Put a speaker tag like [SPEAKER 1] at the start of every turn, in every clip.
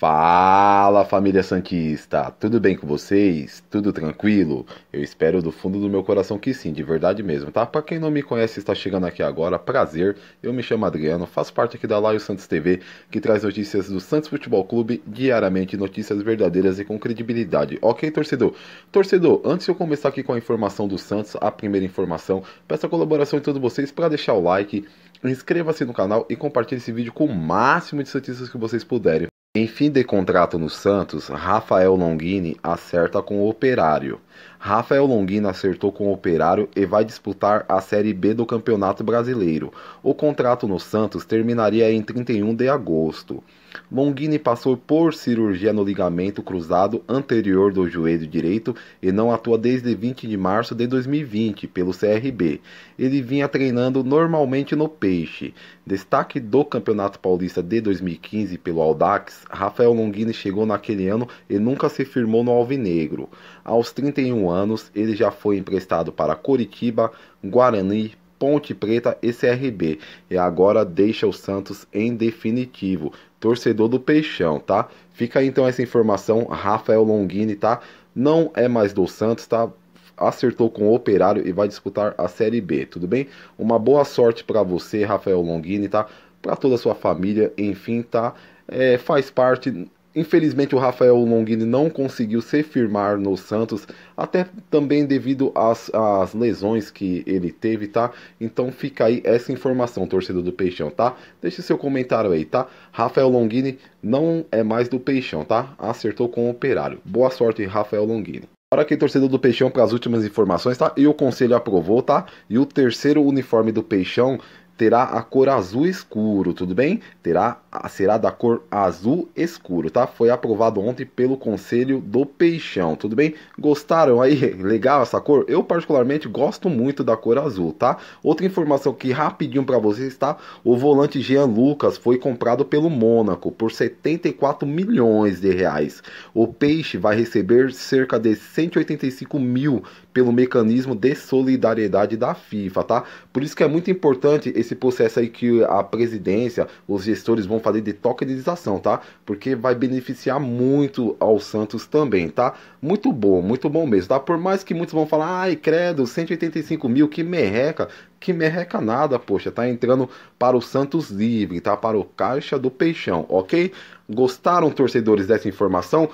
[SPEAKER 1] Fala família Santista, tudo bem com vocês? Tudo tranquilo? Eu espero do fundo do meu coração que sim, de verdade mesmo, tá? Pra quem não me conhece e está chegando aqui agora, prazer, eu me chamo Adriano, faço parte aqui da Laio Santos TV, que traz notícias do Santos Futebol Clube diariamente, notícias verdadeiras e com credibilidade, ok, torcedor? Torcedor, antes de eu começar aqui com a informação do Santos, a primeira informação, peço a colaboração de todos vocês para deixar o like, inscreva-se no canal e compartilhe esse vídeo com o máximo de santistas que vocês puderem. Em fim de contrato no Santos, Rafael Longini acerta com o Operário Rafael Longuini acertou com o Operário e vai disputar a Série B do Campeonato Brasileiro. O contrato no Santos terminaria em 31 de agosto. Longuini passou por cirurgia no ligamento cruzado anterior do joelho direito e não atua desde 20 de março de 2020 pelo CRB. Ele vinha treinando normalmente no Peixe. Destaque do Campeonato Paulista de 2015 pelo Audax, Rafael Longuini chegou naquele ano e nunca se firmou no Alvinegro. Aos 31 anos, ele já foi emprestado para Coritiba, Guarani, Ponte Preta e CRB. E agora deixa o Santos em definitivo. Torcedor do Peixão, tá? Fica então essa informação, Rafael Longini, tá? Não é mais do Santos, tá? acertou com o Operário e vai disputar a Série B, tudo bem? Uma boa sorte para você, Rafael Longini, tá? Para toda a sua família, enfim, tá? É, faz parte, Infelizmente o Rafael Longini não conseguiu se firmar no Santos, até também devido às, às, lesões que ele teve, tá? Então fica aí essa informação, torcedor do Peixão, tá? Deixe seu comentário aí, tá? Rafael Longini não é mais do Peixão, tá? Acertou com o Operário. Boa sorte, Rafael Longini. Para quem torcedor do Peixão para as últimas informações, tá? E o conselho aprovou, tá? E o terceiro uniforme do Peixão terá a cor azul escuro, tudo bem? Terá, será da cor azul escuro, tá? Foi aprovado ontem pelo Conselho do Peixão, tudo bem? Gostaram aí? Legal essa cor? Eu particularmente gosto muito da cor azul, tá? Outra informação que rapidinho para vocês, tá? O volante Jean Lucas foi comprado pelo Mônaco por 74 milhões de reais. O Peixe vai receber cerca de 185 mil pelo mecanismo de solidariedade da FIFA, tá? Por isso que é muito importante esse esse processo aí que a presidência, os gestores vão fazer de tokenização, tá? Porque vai beneficiar muito ao Santos também, tá? Muito bom, muito bom mesmo, tá? Por mais que muitos vão falar, ai credo, 185 mil, que merreca, que merreca nada, poxa, tá entrando para o Santos livre, tá? Para o Caixa do Peixão, ok? Gostaram, torcedores, dessa informação?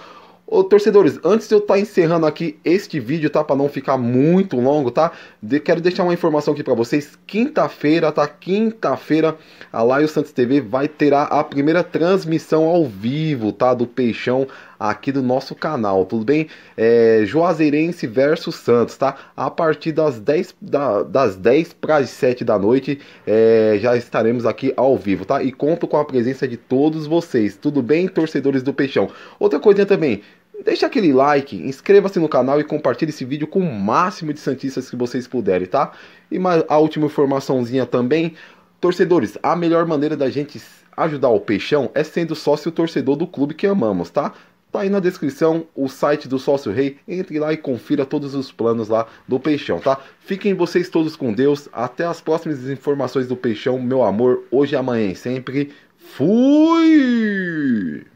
[SPEAKER 1] Ô, torcedores, antes de eu estar tá encerrando aqui este vídeo, tá? Para não ficar muito longo, tá? De, quero deixar uma informação aqui para vocês. Quinta-feira, tá? Quinta-feira, a Laio Santos TV vai ter a, a primeira transmissão ao vivo, tá? Do Peixão aqui do nosso canal, tudo bem? É, Juazeirense versus Santos, tá? A partir das 10, da, das 10 para as 7 da noite é, já estaremos aqui ao vivo, tá? E conto com a presença de todos vocês, tudo bem, torcedores do Peixão? Outra coisinha também, Deixa aquele like, inscreva-se no canal e compartilhe esse vídeo com o máximo de Santistas que vocês puderem, tá? E mais, a última informaçãozinha também. Torcedores, a melhor maneira da gente ajudar o Peixão é sendo sócio torcedor do clube que amamos, tá? Tá aí na descrição o site do Sócio Rei. Entre lá e confira todos os planos lá do Peixão, tá? Fiquem vocês todos com Deus. Até as próximas informações do Peixão, meu amor. Hoje, amanhã e sempre. Fui!